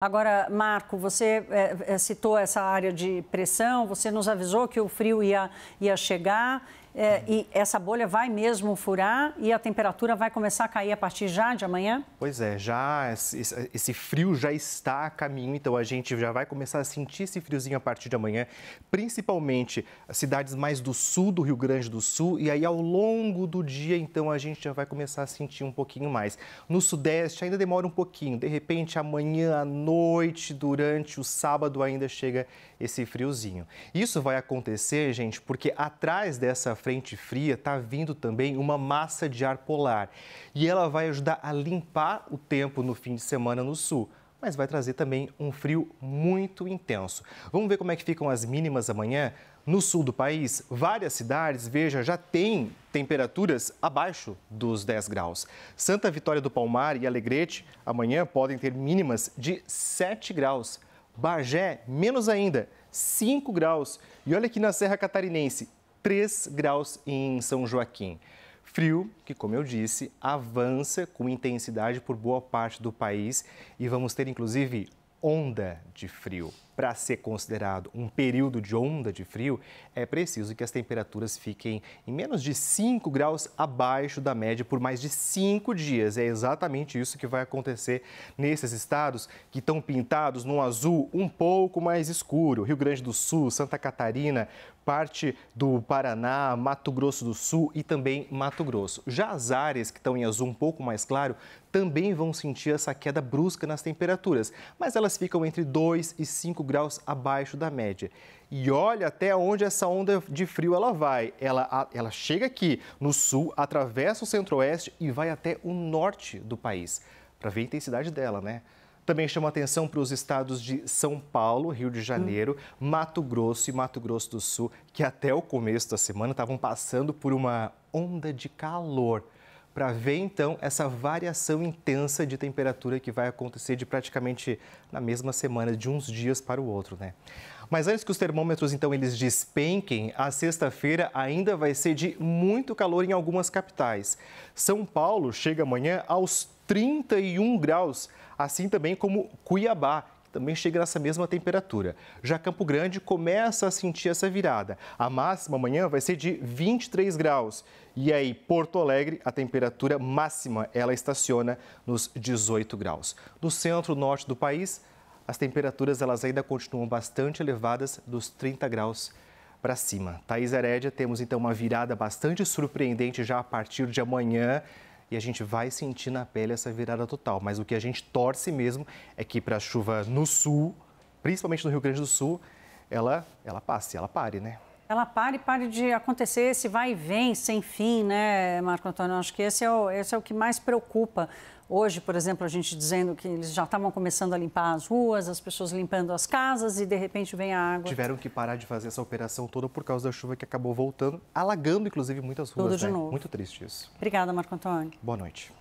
Agora, Marco, você é, citou essa área de pressão, você nos avisou que o frio ia, ia chegar é, e essa bolha vai mesmo furar e a temperatura vai começar a cair a partir já de amanhã? Pois é, já esse, esse frio já está a caminho, então a gente já vai começar a sentir esse friozinho a partir de amanhã, principalmente as cidades mais do sul do Rio Grande do Sul, e aí ao longo do dia, então, a gente já vai começar a sentir um pouquinho mais. No sudeste ainda demora um pouquinho, de repente amanhã à noite, durante o sábado ainda chega esse friozinho. Isso vai acontecer, gente, porque atrás dessa frente fria está vindo também uma massa de ar polar. E ela vai ajudar a limpar o tempo no fim de semana no sul mas vai trazer também um frio muito intenso. Vamos ver como é que ficam as mínimas amanhã? No sul do país, várias cidades, veja, já tem temperaturas abaixo dos 10 graus. Santa Vitória do Palmar e Alegrete amanhã podem ter mínimas de 7 graus. Bagé, menos ainda, 5 graus. E olha aqui na Serra Catarinense, 3 graus em São Joaquim. Frio, que, como eu disse, avança com intensidade por boa parte do país e vamos ter inclusive onda de frio. Para ser considerado um período de onda de frio, é preciso que as temperaturas fiquem em menos de 5 graus abaixo da média por mais de 5 dias. É exatamente isso que vai acontecer nesses estados que estão pintados num azul um pouco mais escuro. Rio Grande do Sul, Santa Catarina, parte do Paraná, Mato Grosso do Sul e também Mato Grosso. Já as áreas que estão em azul um pouco mais claro também vão sentir essa queda brusca nas temperaturas, mas elas elas ficam entre 2 e 5 graus abaixo da média. E olha até onde essa onda de frio ela vai. Ela, ela chega aqui no sul, atravessa o centro-oeste e vai até o norte do país. Para ver a intensidade dela, né? Também chama atenção para os estados de São Paulo, Rio de Janeiro, hum. Mato Grosso e Mato Grosso do Sul, que até o começo da semana estavam passando por uma onda de calor para ver então essa variação intensa de temperatura que vai acontecer de praticamente na mesma semana, de uns dias para o outro, né? Mas antes que os termômetros então eles despenquem, a sexta-feira ainda vai ser de muito calor em algumas capitais. São Paulo chega amanhã aos 31 graus, assim também como Cuiabá, também chega nessa mesma temperatura. Já Campo Grande começa a sentir essa virada. A máxima amanhã vai ser de 23 graus. E aí, Porto Alegre, a temperatura máxima, ela estaciona nos 18 graus. No centro-norte do país, as temperaturas elas ainda continuam bastante elevadas, dos 30 graus para cima. Thaís Herédia, temos então uma virada bastante surpreendente já a partir de amanhã e a gente vai sentir na pele essa virada total. Mas o que a gente torce mesmo é que para a chuva no sul, principalmente no Rio Grande do Sul, ela, ela passe, ela pare, né? ela pare, pare de acontecer esse vai e vem sem fim, né, Marco Antônio? Acho que esse é o, esse é o que mais preocupa. Hoje, por exemplo, a gente dizendo que eles já estavam começando a limpar as ruas, as pessoas limpando as casas e de repente vem a água. Tiveram que parar de fazer essa operação toda por causa da chuva que acabou voltando, alagando inclusive muitas ruas. Tudo de né? novo. Muito triste isso. Obrigada, Marco Antônio. Boa noite.